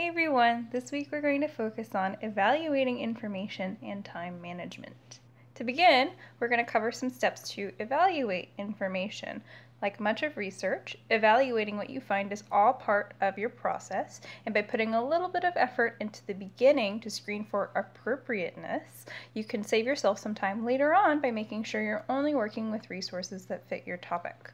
Hey everyone, this week we're going to focus on evaluating information and time management. To begin, we're going to cover some steps to evaluate information. Like much of research, evaluating what you find is all part of your process, and by putting a little bit of effort into the beginning to screen for appropriateness, you can save yourself some time later on by making sure you're only working with resources that fit your topic.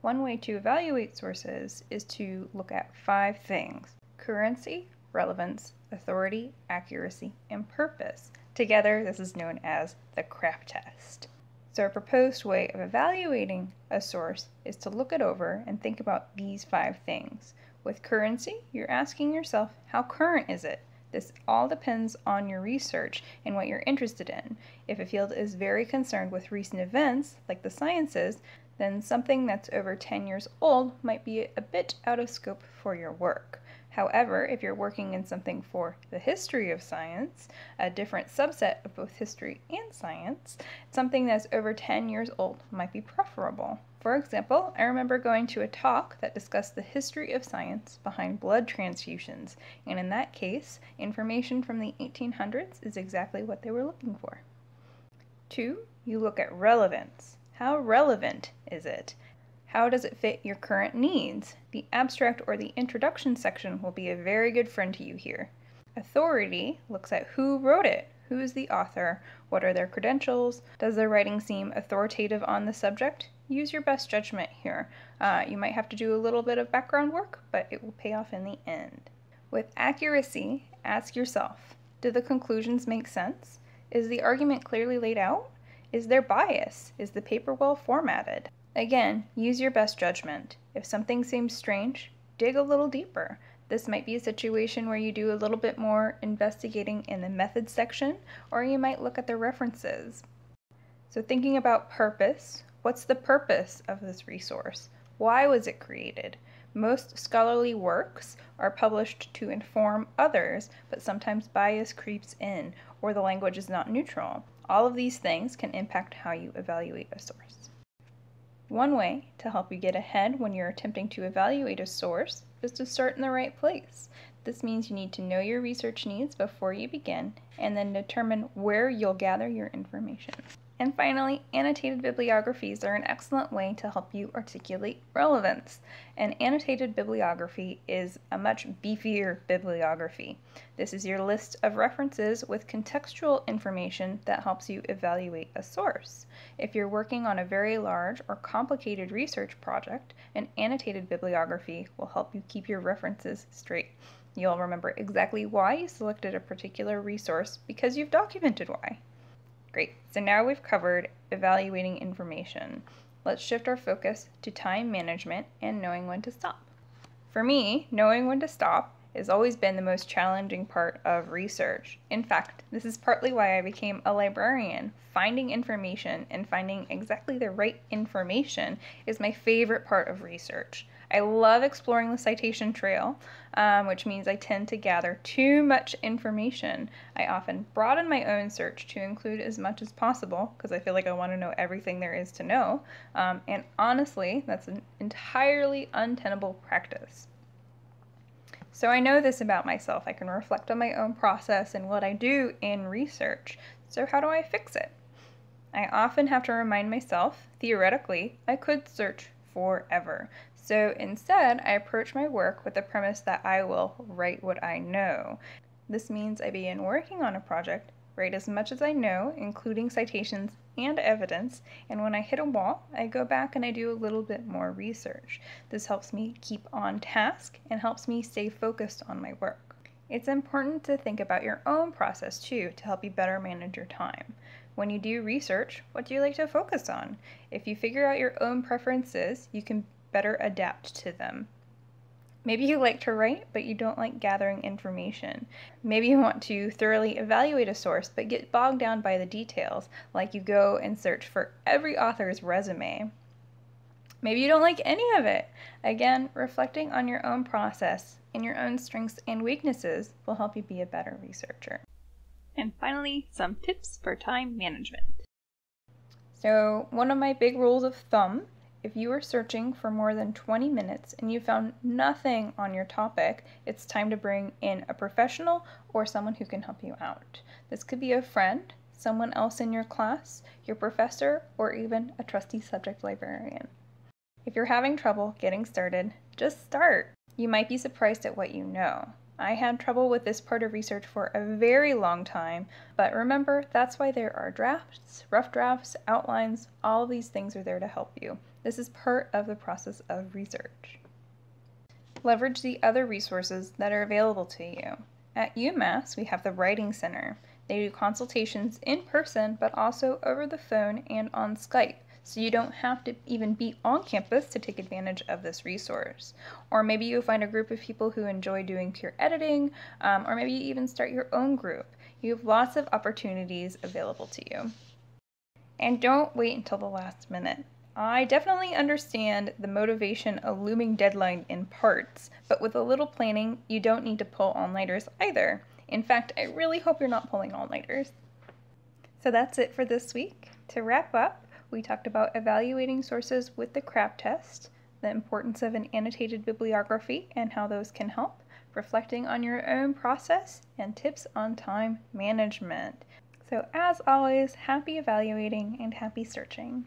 One way to evaluate sources is to look at five things currency, relevance, authority, accuracy, and purpose. Together, this is known as the CRAP test. So, a proposed way of evaluating a source is to look it over and think about these five things. With currency, you're asking yourself, how current is it? This all depends on your research and what you're interested in. If a field is very concerned with recent events, like the sciences, then something that's over 10 years old might be a bit out of scope for your work. However, if you're working in something for the history of science, a different subset of both history and science, something that's over 10 years old might be preferable. For example, I remember going to a talk that discussed the history of science behind blood transfusions, and in that case, information from the 1800s is exactly what they were looking for. Two, you look at relevance. How relevant is it? How does it fit your current needs? The abstract or the introduction section will be a very good friend to you here. Authority looks at who wrote it, who is the author, what are their credentials, does their writing seem authoritative on the subject? Use your best judgment here. Uh, you might have to do a little bit of background work, but it will pay off in the end. With accuracy, ask yourself do the conclusions make sense? Is the argument clearly laid out? Is there bias? Is the paper well formatted? Again, use your best judgment. If something seems strange, dig a little deeper. This might be a situation where you do a little bit more investigating in the methods section, or you might look at the references. So thinking about purpose, what's the purpose of this resource? Why was it created? Most scholarly works are published to inform others, but sometimes bias creeps in or the language is not neutral. All of these things can impact how you evaluate a source. One way to help you get ahead when you're attempting to evaluate a source is to start in the right place. This means you need to know your research needs before you begin and then determine where you'll gather your information. And finally, annotated bibliographies are an excellent way to help you articulate relevance. An annotated bibliography is a much beefier bibliography. This is your list of references with contextual information that helps you evaluate a source. If you're working on a very large or complicated research project, an annotated bibliography will help you keep your references straight. You'll remember exactly why you selected a particular resource course, because you've documented why. Great, so now we've covered evaluating information. Let's shift our focus to time management and knowing when to stop. For me, knowing when to stop has always been the most challenging part of research. In fact, this is partly why I became a librarian. Finding information and finding exactly the right information is my favorite part of research. I love exploring the citation trail, um, which means I tend to gather too much information. I often broaden my own search to include as much as possible because I feel like I want to know everything there is to know. Um, and honestly, that's an entirely untenable practice. So I know this about myself. I can reflect on my own process and what I do in research. So, how do I fix it? I often have to remind myself, theoretically, I could search forever. So instead, I approach my work with the premise that I will write what I know. This means I begin working on a project, write as much as I know, including citations and evidence, and when I hit a wall, I go back and I do a little bit more research. This helps me keep on task and helps me stay focused on my work. It's important to think about your own process too to help you better manage your time. When you do research, what do you like to focus on? If you figure out your own preferences, you can better adapt to them. Maybe you like to write, but you don't like gathering information. Maybe you want to thoroughly evaluate a source, but get bogged down by the details, like you go and search for every author's resume. Maybe you don't like any of it. Again, reflecting on your own process and your own strengths and weaknesses will help you be a better researcher. And finally, some tips for time management. So, one of my big rules of thumb if you are searching for more than 20 minutes and you found nothing on your topic, it's time to bring in a professional or someone who can help you out. This could be a friend, someone else in your class, your professor, or even a trusty subject librarian. If you're having trouble getting started, just start. You might be surprised at what you know. I had trouble with this part of research for a very long time, but remember, that's why there are drafts, rough drafts, outlines, all these things are there to help you. This is part of the process of research. Leverage the other resources that are available to you. At UMass, we have the Writing Center. They do consultations in person, but also over the phone and on Skype. So you don't have to even be on campus to take advantage of this resource. Or maybe you find a group of people who enjoy doing peer editing, um, or maybe you even start your own group. You have lots of opportunities available to you. And don't wait until the last minute. I definitely understand the motivation a looming deadline in parts, but with a little planning, you don't need to pull all nighters either. In fact, I really hope you're not pulling all nighters. So that's it for this week. To wrap up, we talked about evaluating sources with the CRAAP test, the importance of an annotated bibliography and how those can help, reflecting on your own process, and tips on time management. So as always, happy evaluating and happy searching.